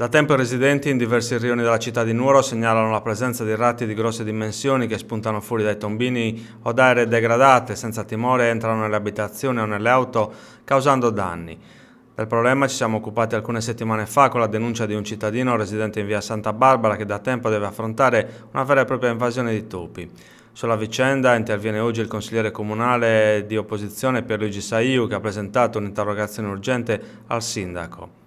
Da tempo i residenti in diversi rioni della città di Nuoro segnalano la presenza di ratti di grosse dimensioni che spuntano fuori dai tombini o da aree degradate, senza timore entrano nelle abitazioni o nelle auto, causando danni. Del problema ci siamo occupati alcune settimane fa con la denuncia di un cittadino residente in via Santa Barbara che da tempo deve affrontare una vera e propria invasione di topi. Sulla vicenda interviene oggi il consigliere comunale di opposizione Pierluigi Saiu che ha presentato un'interrogazione urgente al sindaco.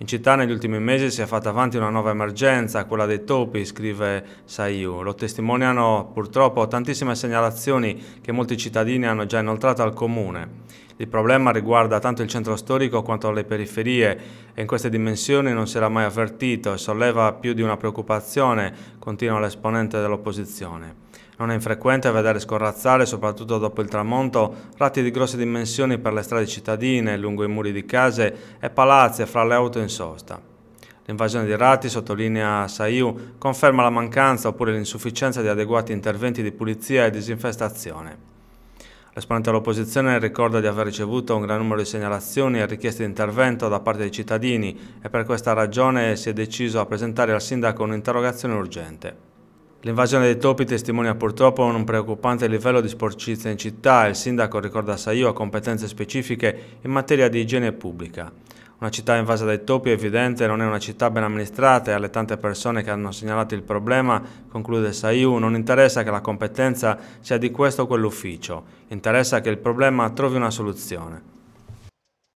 In città negli ultimi mesi si è fatta avanti una nuova emergenza, quella dei topi, scrive Sayu. Lo testimoniano purtroppo tantissime segnalazioni che molti cittadini hanno già inoltrato al comune. Il problema riguarda tanto il centro storico quanto le periferie e in queste dimensioni non si era mai avvertito e solleva più di una preoccupazione, continua l'esponente dell'opposizione. Non è infrequente vedere scorrazzare, soprattutto dopo il tramonto, ratti di grosse dimensioni per le strade cittadine, lungo i muri di case e palazzi fra le auto in sosta. L'invasione di ratti, sottolinea Saiu, conferma la mancanza oppure l'insufficienza di adeguati interventi di pulizia e disinfestazione. L'esponente dell'opposizione ricorda di aver ricevuto un gran numero di segnalazioni e richieste di intervento da parte dei cittadini e per questa ragione si è deciso a presentare al sindaco un'interrogazione urgente. L'invasione dei topi testimonia purtroppo un preoccupante livello di sporcizia in città e il sindaco ricorda Saio ha competenze specifiche in materia di igiene pubblica. Una città invasa dai topi è evidente, non è una città ben amministrata e alle tante persone che hanno segnalato il problema, conclude Saiu, non interessa che la competenza sia di questo o quell'ufficio, interessa che il problema trovi una soluzione.